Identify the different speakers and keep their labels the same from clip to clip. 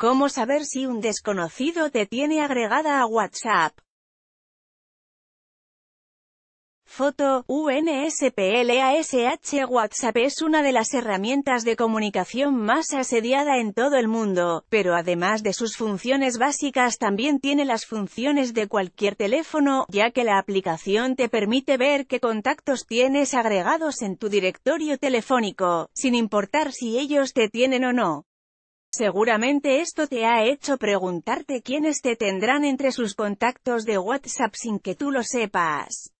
Speaker 1: ¿Cómo saber si un desconocido te tiene agregada a WhatsApp? Foto, UNSPLASH WhatsApp es una de las herramientas de comunicación más asediada en todo el mundo, pero además de sus funciones básicas también tiene las funciones de cualquier teléfono, ya que la aplicación te permite ver qué contactos tienes agregados en tu directorio telefónico, sin importar si ellos te tienen o no. Seguramente esto te ha hecho preguntarte quiénes te tendrán entre sus contactos de WhatsApp sin que tú lo sepas.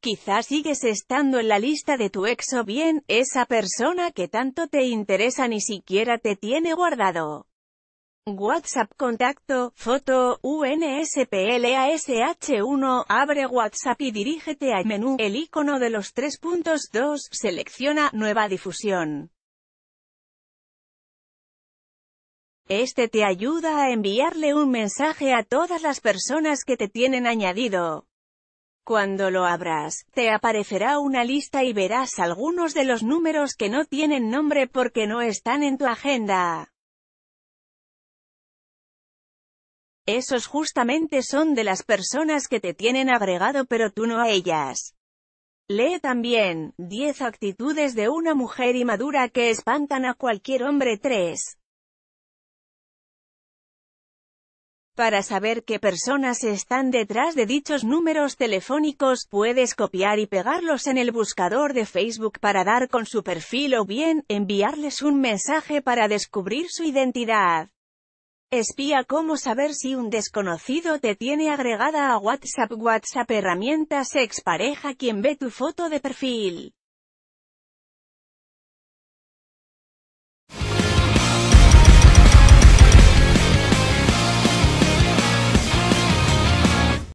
Speaker 1: Quizás sigues estando en la lista de tu ex o bien, esa persona que tanto te interesa ni siquiera te tiene guardado. WhatsApp contacto, foto, UNSPLASH1, abre WhatsApp y dirígete al menú, el icono de los tres puntos, 2, selecciona, nueva difusión. Este te ayuda a enviarle un mensaje a todas las personas que te tienen añadido. Cuando lo abras, te aparecerá una lista y verás algunos de los números que no tienen nombre porque no están en tu agenda. Esos justamente son de las personas que te tienen agregado pero tú no a ellas. Lee también, 10 actitudes de una mujer inmadura que espantan a cualquier hombre 3. Para saber qué personas están detrás de dichos números telefónicos, puedes copiar y pegarlos en el buscador de Facebook para dar con su perfil o bien, enviarles un mensaje para descubrir su identidad. Espía cómo saber si un desconocido te tiene agregada a WhatsApp. WhatsApp herramientas expareja quien ve tu foto de perfil.